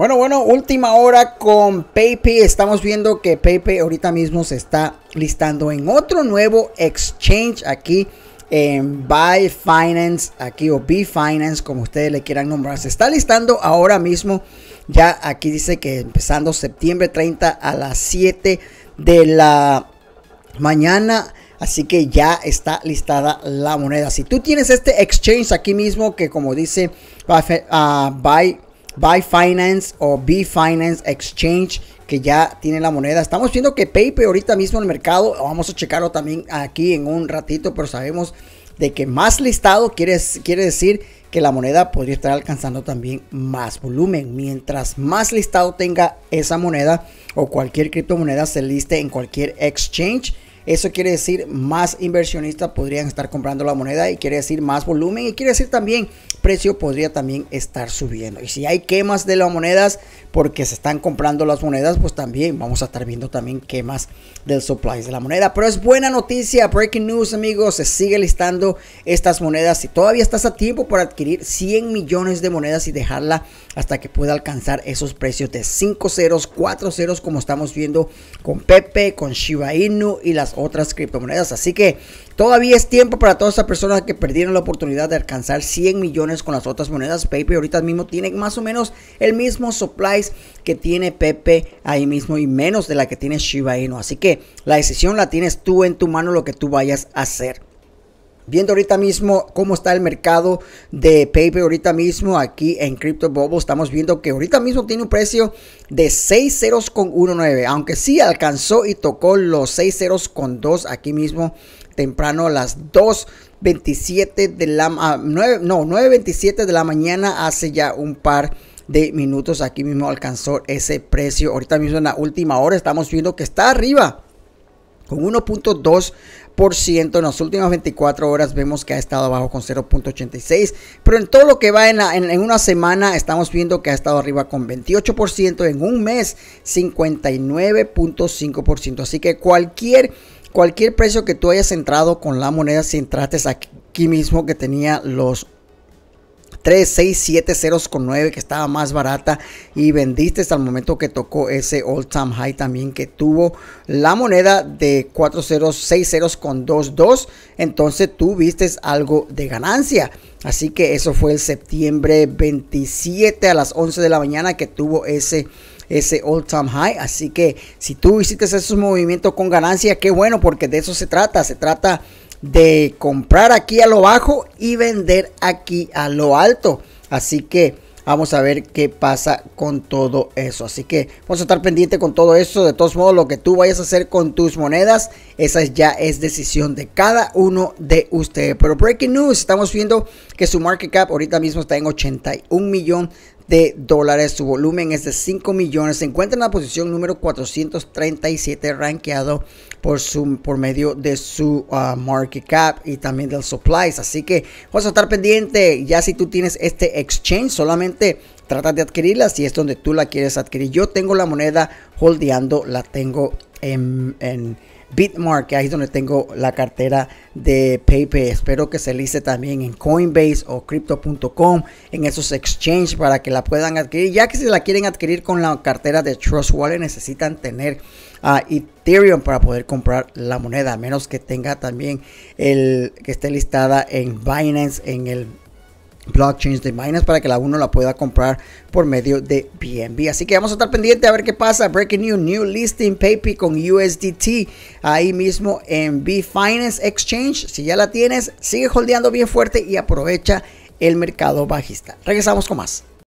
Bueno, bueno, última hora con PayPay. Estamos viendo que Pepe ahorita mismo se está listando en otro nuevo exchange aquí en Buy Finance, aquí o B Finance, como ustedes le quieran nombrar. Se está listando ahora mismo. Ya aquí dice que empezando septiembre 30 a las 7 de la mañana. Así que ya está listada la moneda. Si tú tienes este exchange aquí mismo, que como dice Buy ah, Buy Buy Finance o B Finance Exchange que ya tiene la moneda. Estamos viendo que PayPal ahorita mismo en el mercado, vamos a checarlo también aquí en un ratito, pero sabemos de que más listado quiere, quiere decir que la moneda podría estar alcanzando también más volumen. Mientras más listado tenga esa moneda o cualquier criptomoneda se liste en cualquier exchange, eso quiere decir más inversionistas podrían estar comprando la moneda y quiere decir más volumen y quiere decir también precio podría también estar subiendo. Y si hay quemas de las monedas, porque se están comprando las monedas, pues también vamos a estar viendo también quemas del supply de la moneda. Pero es buena noticia, breaking news amigos, se sigue listando estas monedas. y todavía estás a tiempo para adquirir 100 millones de monedas y dejarla hasta que pueda alcanzar esos precios de 5 ceros, 4 ceros, como estamos viendo con Pepe, con Shiba Inu y las otras criptomonedas. Así que todavía es tiempo para todas esas personas que perdieron la oportunidad de alcanzar 100 millones con las otras monedas. Pepe ahorita mismo tiene más o menos el mismo supplies que tiene Pepe ahí mismo y menos de la que tiene Shiba Inu. Así que la decisión la tienes tú en tu mano lo que tú vayas a hacer viendo ahorita mismo cómo está el mercado de paper ahorita mismo aquí en Crypto bobo estamos viendo que ahorita mismo tiene un precio de 6.019 aunque sí alcanzó y tocó los seis ceros aquí mismo temprano a las 2.27 de la no, 9.27 de la mañana hace ya un par de minutos aquí mismo alcanzó ese precio ahorita mismo en la última hora estamos viendo que está arriba con 1.2 en las últimas 24 horas vemos que ha estado abajo con 0.86, pero en todo lo que va en, una semana estamos viendo que ha estado arriba con 28%, en un mes 59.5%. Así que cualquier, cualquier precio que tú hayas entrado con la moneda, si entraste aquí mismo que tenía los 3, 6, 7 ceros con 9 que estaba más barata y vendiste hasta el momento que tocó ese all time high también que tuvo la moneda de 4 6 ceros con 2, 2. Entonces tú algo de ganancia. Así que eso fue el septiembre 27 a las 11 de la mañana que tuvo ese ese all time high. Así que si tú hiciste esos movimientos con ganancia, qué bueno, porque de eso se trata. Se trata de comprar aquí a lo bajo y vender aquí a lo alto. Así que vamos a ver qué pasa con todo eso. Así que vamos a estar pendiente con todo eso. De todos modos, lo que tú vayas a hacer con tus monedas, esa ya es decisión de cada uno de ustedes. Pero breaking news, estamos viendo que su market cap ahorita mismo está en 81 millones de dólares. Su volumen es de 5 millones. Se encuentra en la posición número 437, rankeado por, su, por medio de su ah, market cap y también del supplies. Así que vamos a estar pendiente. Ya si tú tienes este exchange, solamente trata de adquirirla si es donde tú la quieres adquirir. Yo tengo la moneda holdeando, la tengo en Bitmark, que ahí es donde tengo la cartera de PayPal. Espero que se liste también en Coinbase o crypto.com, en esos exchanges para que la puedan adquirir. Ya que si la quieren adquirir con la cartera de Trust Wallet, necesitan tener a ah, Ethereum para poder comprar la moneda, a menos que tenga también el que esté listada en Binance, en el blockchains de Binance para que la uno la pueda comprar por medio de BNB. Así que vamos a estar pendiente a ver qué pasa. Breaking New, new listing PayPal con USDT ahí mismo en B Finance Exchange. Si ya la tienes, sigue holdeando bien fuerte y aprovecha el mercado bajista. Regresamos con más.